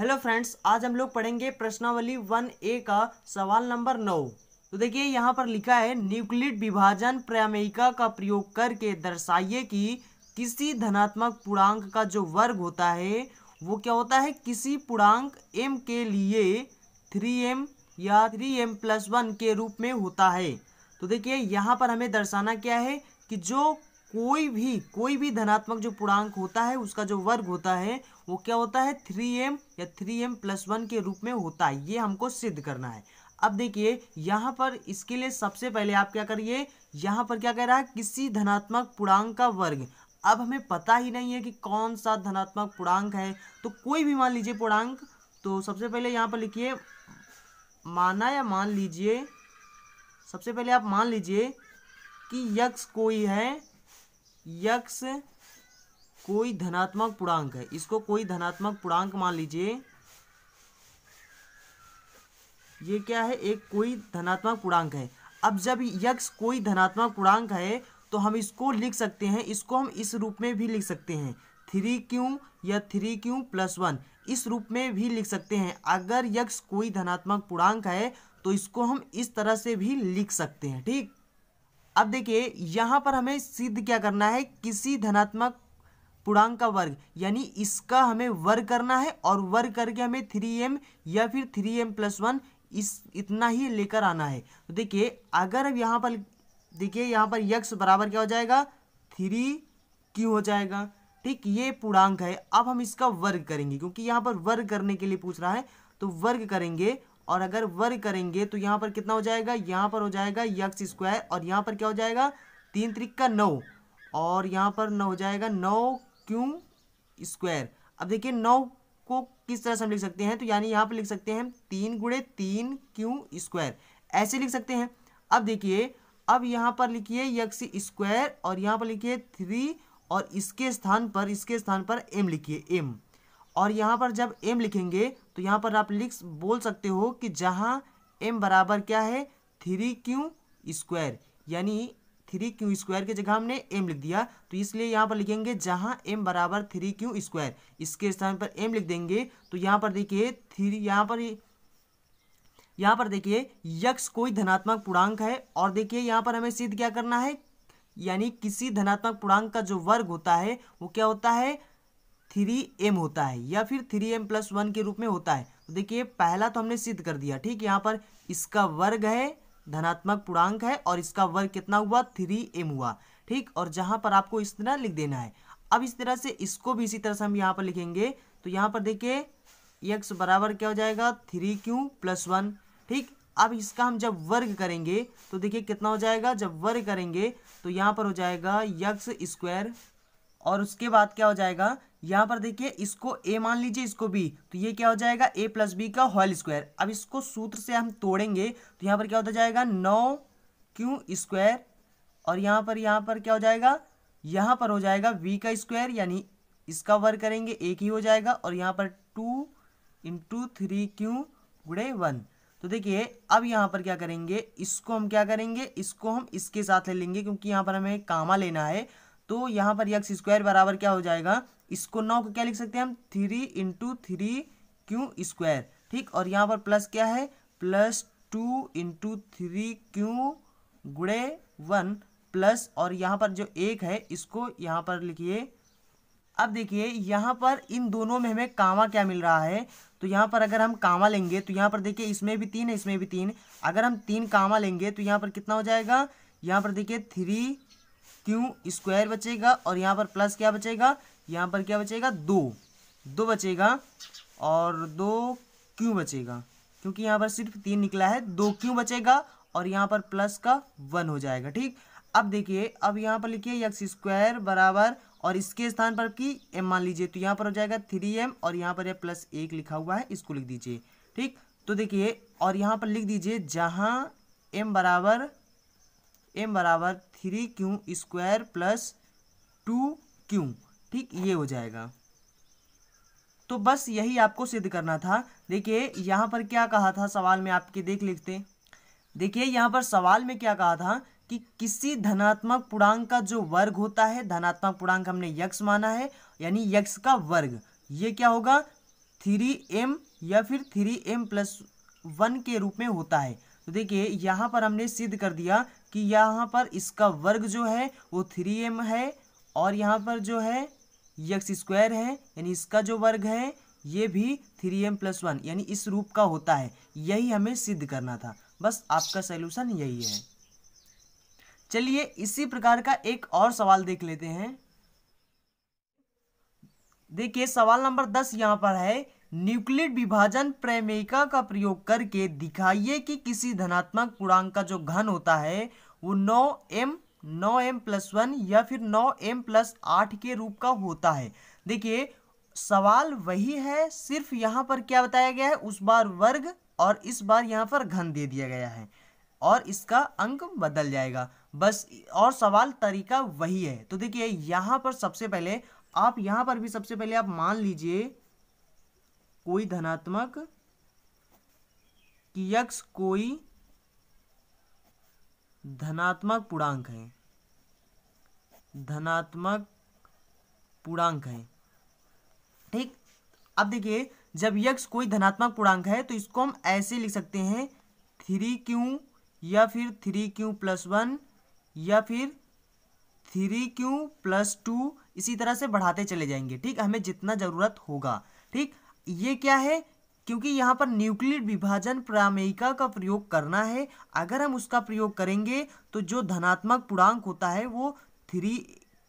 hello friends आज हम लोग पढ़ेंगे प्रश्नावली वन ए का सवाल नंबर नौ तो देखिए यहाँ पर लिखा है न्यूक्लिड विभाजन प्रयामयिका का प्रयोग करके दर्शाइए कि किसी धनात्मक पूर्णांक का जो वर्ग होता है वो क्या होता है किसी पूर्णांक एम के लिए थ्री एम या थ्री एम प्लस वन के रूप में होता है तो देखिए यहाँ पर हमें दर्शाना क्या है कि जो कोई भी कोई भी धनात्मक जो पूर्णांक होता है उसका जो वर्ग होता है वो क्या होता है थ्री एम या थ्री एम प्लस वन के रूप में होता है ये हमको सिद्ध करना है अब देखिए यहाँ पर इसके लिए सबसे पहले आप क्या करिए यहाँ पर क्या कह रहा है किसी धनात्मक पूर्णांक का वर्ग अब हमें पता ही नहीं है कि कौन सा धनात्मक पूर्णांक है तो कोई भी मान लीजिए पूर्णांक तो सबसे पहले यहाँ पर लिखिए माना या मान लीजिए सबसे पहले आप मान लीजिए कि यक्स कोई है यक्स कोई धनात्मक पूर्णांक है इसको कोई धनात्मक पूर्णांक मान लीजिए ये क्या है एक कोई धनात्मक पूर्णांक है अब जब यक्ष कोई धनात्मक पूर्णांक है तो हम इसको लिख सकते हैं इसको हम इस रूप में भी लिख सकते हैं थ्री क्यू या थ्री क्यू प्लस वन इस रूप में भी लिख सकते हैं अगर यक्ष कोई धनात्मक पूर्णांक है तो इसको हम इस तरह से भी लिख सकते हैं ठीक अब देखिए यहाँ पर हमें सिद्ध क्या करना है किसी धनात्मक पूर्णांक का वर्ग यानी इसका हमें वर्ग करना है और वर्ग करके हमें थ्री एम या फिर थ्री एम प्लस वन इस इतना ही लेकर आना है तो देखिए अगर अब यहाँ पर देखिए यहाँ पर यक्स बराबर क्या हो जाएगा थ्री क्यू हो जाएगा ठीक ये पूर्णांक है अब हम इसका वर्ग करेंगे क्योंकि यहाँ पर वर्ग करने के लिए पूछ रहा है तो वर्ग करेंगे और अगर वर्ग करेंगे तो यहाँ पर कितना हो जाएगा यहाँ पर हो जाएगा यक्स स्क्वायर और यहाँ पर क्या हो जाएगा तीन त्रिक्का नौ और यहाँ पर न हो जाएगा नौ क्यू स्क्वायर अब देखिए नौ को किस तरह से हम लिख सकते हैं तो यानी यहाँ पर लिख सकते हैं तीन गुड़े तीन क्यू स्क्वायर ऐसे लिख सकते हैं अब देखिए अब यहाँ पर लिखिए यक्स स्क्वायर और यहाँ पर लिखिए थ्री और इसके स्थान पर इसके स्थान पर एम लिखिए एम और यहाँ पर जब एम लिखेंगे तो यहाँ पर आप लिख बोल सकते हो कि जहाँ एम बराबर क्या है थ्री क्यू स्क्वायर यानी थ्री क्यू स्क्वायर की जगह हमने एम लिख दिया तो इसलिए यहाँ पर लिखेंगे जहाँ एम बराबर थ्री क्यू स्क्वायर इसके स्थान पर एम लिख देंगे तो यहाँ पर देखिए थ्री यहाँ पर यहाँ पर देखिए यक्ष कोई धनात्मक पूर्णांक है और देखिए यहाँ पर हमें सिद्ध क्या करना है यानी किसी धनात्मक पूर्णांक का जो वर्ग होता है वो क्या होता है थ्री एम होता है या फिर थ्री एम प्लस वन के रूप में होता है तो देखिए पहला तो हमने सिद्ध कर दिया ठीक यहाँ पर इसका वर्ग है धनात्मक पूर्णांक है और इसका वर्ग कितना हुआ थ्री एम हुआ ठीक और जहाँ पर आपको इस तरह लिख देना है अब इस तरह से इसको भी इसी तरह से हम यहाँ पर लिखेंगे तो यहाँ पर देखिए एक्स बराबर क्या हो जाएगा थ्री क्यू प्लस वन ठीक अब इसका हम जब वर्ग करेंगे तो देखिए कितना हो जाएगा जब वर्ग करेंगे तो यहाँ पर हो जाएगा यक्स स्क्वायर और उसके बाद क्या हो जाएगा यहाँ पर देखिए इसको ए मान लीजिए इसको बी तो ये क्या हो जाएगा ए प्लस बी का होल स्क्वायर अब इसको सूत्र से हम तोड़ेंगे तो यहाँ पर क्या होता जाएगा नौ क्यू स्क्वायर और यहाँ पर यहाँ पर क्या हो जाएगा यहाँ पर हो जाएगा वी का स्क्वायर यानी इसका वर्ग करेंगे एक ही हो जाएगा और यहाँ पर टू इंटू थ्री क्यू गुड़े वन तो देखिए अब यहाँ पर क्या करेंगे इसको हम क्या करेंगे इसको हम इसके साथ ले लेंगे क्योंकि यहाँ पर हमें कामा लेना है तो यहाँ पर यक्स स्क्वायर बराबर क्या हो जाएगा इसको नौ को क्या लिख सकते हैं हम three into three q square ठीक और यहाँ पर प्लस क्या है plus two into three q गुड़े वन प्लस और यहाँ पर जो एक है इसको यहाँ पर लिखिए अब देखिए यहाँ पर इन दोनों में हमें कामा क्या मिल रहा है तो यहाँ पर अगर हम कामा लेंगे तो यहाँ पर देखिए इसमें भी तीन है इसमें भी तीन अगर हम तीन कामा लेंगे तो यहाँ पर कितना हो जाएगा यहाँ पर देखिए थ्री क्यों स्क्वायर बचेगा और यहाँ पर प्लस क्या बचेगा यहाँ पर क्या बचेगा दो दो बचेगा और दो क्यों बचेगा क्योंकि यहाँ पर सिर्फ तीन निकला है दो क्यों बचेगा और यहाँ पर प्लस का वन हो जाएगा ठीक अब देखिए अब यहाँ पर लिखिए यक्स स्क्वायर बराबर और इसके स्थान पर की एम मान लीजिए तो यहाँ पर हो जाएगा थ्री एम और यहाँ पर यह प्लस एक लिखा हुआ है इसको लिख दीजिए ठीक तो देखिए और यहाँ पर लिख दीजिए जहाँ एम बराबर एम बराबर three q square plus two q ठीक ये हो जाएगा तो बस यही आपको सिद्ध करना था देखिए यहाँ पर क्या कहा था सवाल में आपके देख लिखते देखिए यहाँ पर सवाल में क्या कहा था कि किसी धनात्मक पूर्णांक का जो वर्ग होता है धनात्मक पूर्णांक हमने यक्ष माना है यानी यक्ष का वर्ग ये क्या होगा थ्री एम या फिर थ्री एम प्लस वन के रूप में होता है तो देखिए यहाँ पर हमने सिद्ध कर दिया कि यहाँ पर इसका वर्ग जो है वो थ्री एम है और यहाँ पर जो है यक्स स्क्वायर है यानी इसका जो वर्ग है ये भी थ्री एम प्लस वन यानी इस रूप का होता है यही हमें सिद्ध करना था बस आपका सलूशन यही है चलिए इसी प्रकार का एक और सवाल देख लेते हैं देखिए सवाल नंबर दस यहाँ पर है न्यूक्लिड विभाजन प्रमेयिका का प्रयोग करके दिखाइए कि किसी धनात्मक पूर्णांक का जो घन होता है वो नौ एम नौ एम प्लस वन या फिर नौ एम प्लस आठ के रूप का होता है देखिए सवाल वही है सिर्फ यहाँ पर क्या बताया गया है उस बार वर्ग और इस बार यहाँ पर घन दे दिया गया है और इसका अंक बदल जाएगा बस और सवाल तरीका वही है तो देखिए यहाँ पर सबसे पहले आप यहाँ पर भी सबसे पहले आप मान लीजिए कोई धनात्मक कि यक्स कोई धनात्मक पूर्णांक है धनात्मक पूर्णांक है ठीक अब देखिए जब यक्ष कोई धनात्मक पूर्णांक है तो इसको हम ऐसे लिख सकते हैं थ्री क्यू या फिर थ्री क्यू प्लस वन या फिर थ्री क्यू प्लस टू इसी तरह से बढ़ाते चले जाएंगे ठीक हमें जितना ज़रूरत होगा ठीक ये क्या है क्योंकि यहाँ पर न्यूक्लियर विभाजन प्रामेयिका का प्रयोग करना है अगर हम उसका प्रयोग करेंगे तो जो धनात्मक पूर्णांक होता है वो थ्री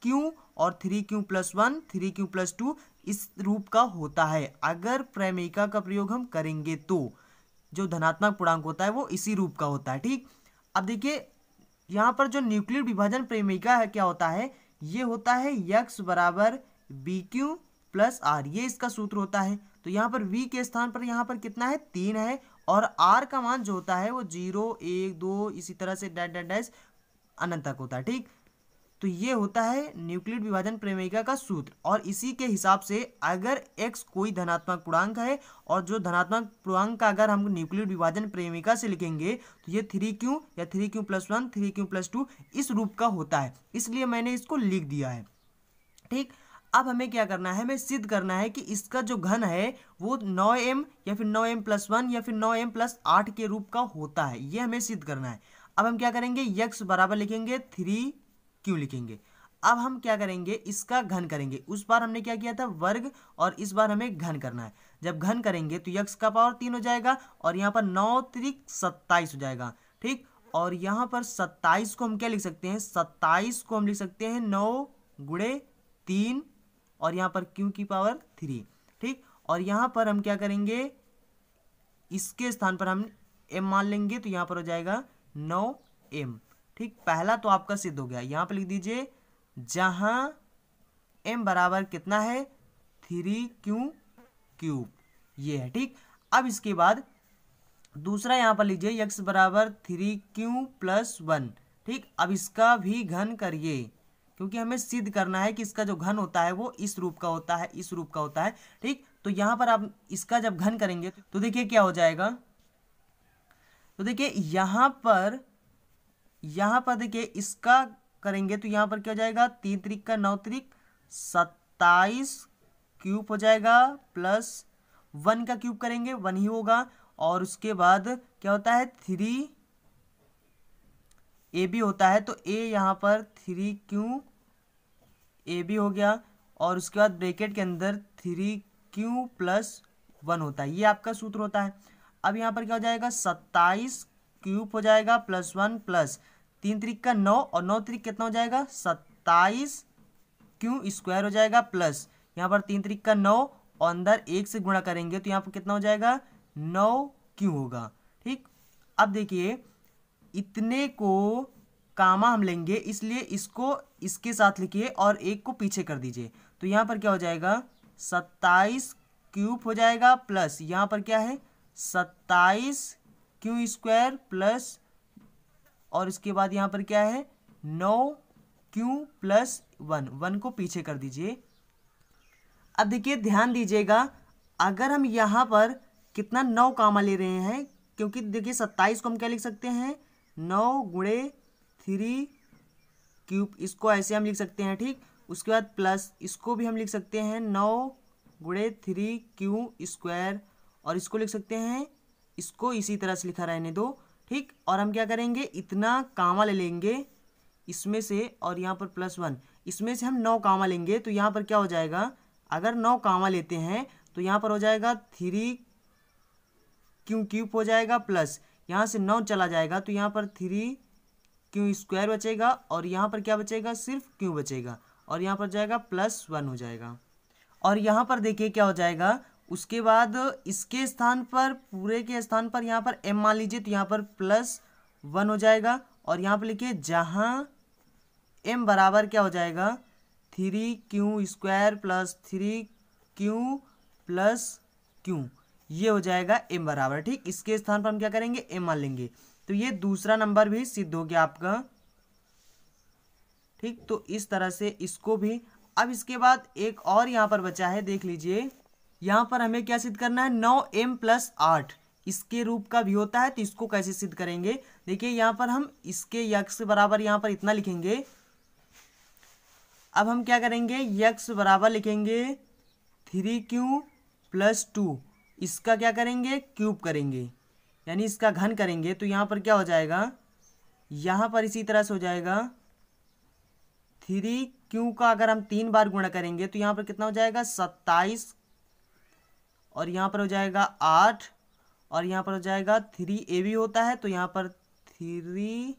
क्यू और three q plus one three q plus two इस रूप का होता है अगर प्रमेयिका का प्रयोग हम करेंगे तो जो धनात्मक पूर्णांक होता है वो इसी रूप का होता है ठीक अब देखिए यहाँ पर जो न्यूक्लियर विभाजन प्रेमिका है क्या होता है ये होता है यक्स बराबर बी क्यू प्लस आर ये इसका सूत्र होता है तो यहाँ पर वी के स्थान पर यहाँ पर कितना है तीन है और आर का मान जो होता है वो जीरो एक दो इसी तरह से डैट डैट डैश अनंत तक होता है ठीक तो ये होता है न्यूक्लियर विभाजन प्रेमिका का सूत्र और इसी के हिसाब से अगर x कोई धनात्मक पूर्णांक है और जो धनात्मक पूर्णांक का अगर हम न्यूक्लियर विभाजन प्रेमिका से लिखेंगे तो ये थ्री क्यू या three q plus one three q plus two इस रूप का होता है इसलिए मैंने इसको लिख दिया है ठीक अब हमें क्या करना है हमें सिद्ध करना है कि इसका जो घन है वो नौ एम या फिर नौ एम प्लस वन या फिर नौ एम प्लस आठ के रूप का होता है ये हमें सिद्ध करना है अब हम क्या करेंगे यक्स बराबर लिखेंगे थ्री क्यू लिखेंगे अब हम क्या करेंगे इसका घन करेंगे उस बार हमने क्या किया था वर्ग और इस बार हमें घन करना है जब घन करेंगे तो यक्स का पावर तीन हो जाएगा और यहाँ पर नौ त्रिक सत्ताईस हो जाएगा ठीक और यहाँ पर सत्ताईस को हम क्या लिख सकते हैं सत्ताईस को हम लिख सकते हैं नौ गुड़े तीन और यहाँ पर क्यू की पावर थ्री ठीक और यहाँ पर हम क्या करेंगे इसके स्थान पर हम एम मान लेंगे तो यहाँ पर हो जाएगा नौ एम ठीक पहला तो आपका सिद्ध हो गया यहाँ पर लिख दीजिए जहाँ एम बराबर कितना है थ्री क्यू क्यूब ये है ठीक अब इसके बाद दूसरा यहाँ पर लीजिए यक्स बराबर थ्री क्यू प्लस वन ठीक अब इसका भी घन करिए क्योंकि हमें सिद्ध करना है कि इसका जो घन होता है वो इस रूप का होता है इस रूप का होता है ठीक तो यहाँ पर आप इसका जब घन करेंगे तो देखिए क्या हो जाएगा तो देखिए यहाँ पर यहाँ पर देखिए इसका करेंगे तो यहाँ पर क्या हो जाएगा तीन त्रिक का नौ त्रिक सत्ताईस क्यूब हो जाएगा प्लस वन का क्यूब करेंगे वन ही होगा और उसके बाद क्या होता है थ्री ए भी होता है तो ए यहाँ पर थ्री क्यू ए बी हो गया और उसके बाद ब्रेकेट के अंदर थ्री क्यू प्लस वन होता है ये आपका सूत्र होता है अब यहाँ पर क्या हो जाएगा सत्ताईस क्यूब हो जाएगा प्लस वन प्लस तीन तरीक का नौ और नौ त्रिक कितना हो जाएगा सत्ताईस क्यू स्क्वायर हो जाएगा प्लस यहाँ पर तीन त्रिक का नौ और अंदर एक से गुणा करेंगे तो यहाँ पर कितना हो जाएगा नौ क्यू होगा ठीक अब देखिए इतने को कामा हम लेंगे इसलिए इसको इसके साथ लिखिए और एक को पीछे कर दीजिए तो यहाँ पर क्या हो जाएगा सत्ताईस क्यूब हो जाएगा प्लस यहाँ पर क्या है सत्ताईस क्यू स्क्वायर प्लस और इसके बाद यहाँ पर क्या है नौ क्यू प्लस वन वन को पीछे कर दीजिए अब देखिए ध्यान दीजिएगा अगर हम यहाँ पर कितना नौ कामा ले रहे हैं क्योंकि देखिए सत्ताईस को हम क्या लिख सकते हैं नौ गुणे थ्री क्यूब इसको ऐसे हम लिख सकते हैं ठीक उसके बाद प्लस इसको भी हम लिख सकते हैं नौ गुड़े थ्री क्यू स्क्वायर और इसको लिख सकते हैं इसको इसी तरह से लिखा रहने दो ठीक और हम क्या करेंगे इतना कामा ले लेंगे इसमें से और यहाँ पर प्लस वन इसमें से हम नौ कामा लेंगे तो यहाँ पर क्या हो जाएगा अगर नौ कामा लेते हैं तो यहाँ पर हो जाएगा थ्री क्यू क्यूब हो जाएगा प्लस यहाँ से नौ चला जाएगा तो यहाँ पर थ्री क्यू स्क्वायर बचेगा और यहाँ पर क्या बचेगा सिर्फ क्यू बचेगा और यहाँ पर जाएगा प्लस वन हो जाएगा और यहाँ पर देखिए क्या हो जाएगा उसके बाद इसके स्थान पर पूरे के स्थान पर यहाँ पर एम मान लीजिए तो यहाँ पर प्लस वन हो जाएगा और यहाँ पर लिखिए जहाँ एम बराबर क्या हो जाएगा three q square plus three q plus q ये हो जाएगा एम बराबर ठीक इसके स्थान पर हम क्या करेंगे एम मान लेंगे तो ये दूसरा नंबर भी सिद्ध हो गया आपका ठीक तो इस तरह से इसको भी अब इसके बाद एक और यहां पर बचा है देख लीजिए यहां पर हमें क्या सिद्ध करना है नौ एम प्लस आठ इसके रूप का भी होता है तो इसको कैसे सिद्ध करेंगे देखिए यहां पर हम इसके यक्स बराबर यहां पर इतना लिखेंगे अब हम क्या करेंगे यक्स बराबर लिखेंगे थ्री क्यू प्लस टू इसका क्या करेंगे क्यूब करेंगे यानी इसका घन करेंगे तो यहाँ पर क्या हो जाएगा यहाँ पर इसी तरह से हो जाएगा थ्री क्यू का अगर हम तीन बार गुणा करेंगे तो यहाँ पर कितना हो जाएगा सत्ताईस और यहाँ पर हो जाएगा आठ और यहाँ पर हो जाएगा थ्री ए भी होता है तो यहाँ पर थ्री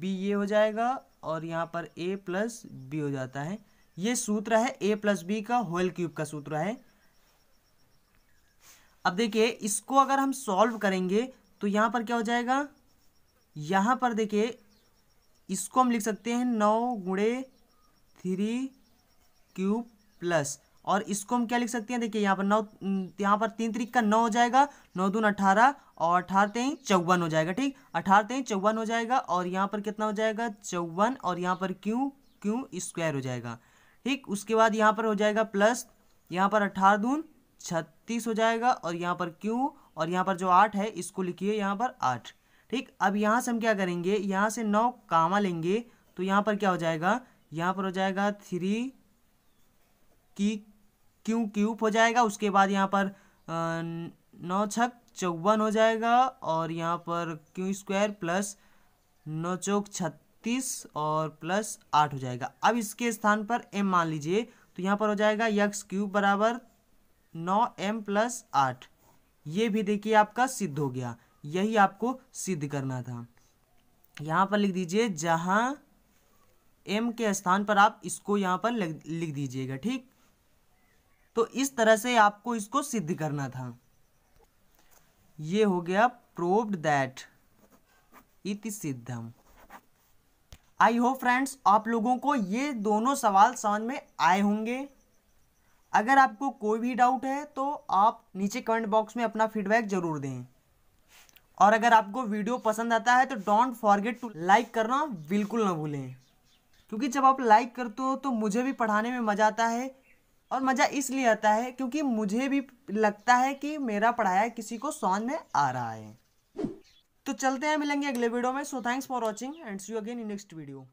बी ये हो जाएगा और यहाँ पर ए प्लस बी हो जाता है ये सूत्र है ए प्लस बी का होल क्यूब का सूत्र है अब देखिए इसको अगर हम सॉल्व करेंगे तो यहाँ पर क्या हो जाएगा यहाँ पर देखिए इसको हम लिख सकते हैं नौ गुड़े थ्री क्यूब प्लस और इसको हम क्या लिख सकते हैं देखिए यहाँ पर नौ यहाँ पर तीन तरीक का नौ हो जाएगा नौ दून अठारह और अठारह तेई चौवन हो जाएगा ठीक अठारह तेई चौवन हो जाएगा और यहाँ पर कितना हो जाएगा चौवन और यहाँ पर क्यों क्यों स्क्वायर हो जाएगा ठीक उसके बाद यहाँ पर हो जाएगा प्लस यहाँ पर अठारह दून छत्तीस हो जाएगा और यहाँ पर क्यू और यहाँ पर जो आठ है इसको लिखिए यहाँ पर आठ ठीक अब यहाँ से हम क्या करेंगे यहाँ से नौ कामा लेंगे तो यहाँ पर क्या हो जाएगा यहाँ पर हो जाएगा थ्री की क्यू क्यूब हो जाएगा उसके बाद यहाँ पर नौ छक चौवन हो जाएगा और यहाँ पर क्यू स्क्वायर प्लस नौ चौक छत्तीस और प्लस आठ हो जाएगा अब इसके स्थान पर एम मान लीजिए तो यहाँ पर हो जाएगा यक्स क्यूब बराबर नौ एम प्लस आठ ये भी देखिए आपका सिद्ध हो गया यही आपको सिद्ध करना था यहाँ पर लिख दीजिए जहाँ एम के स्थान पर आप इसको यहाँ पर लिख दीजिएगा ठीक तो इस तरह से आपको इसको सिद्ध करना था ये हो गया प्रोव्ड दैट इति सिद्धम आई होप फ्रेंड्स आप लोगों को ये दोनों सवाल समझ में आए होंगे अगर आपको कोई भी डाउट है तो आप नीचे कमेंट बॉक्स में अपना फीडबैक ज़रूर दें और अगर आपको वीडियो पसंद आता है तो डोंट फॉरगेट टू लाइक करना बिल्कुल ना भूलें क्योंकि जब आप लाइक करते हो तो मुझे भी पढ़ाने में मज़ा आता है और मज़ा इसलिए आता है क्योंकि मुझे भी लगता है कि मेरा पढ़ाया किसी को समझ में आ रहा है तो चलते हैं मिलेंगे अगले वीडियो में so thanks for watching and see you again in next video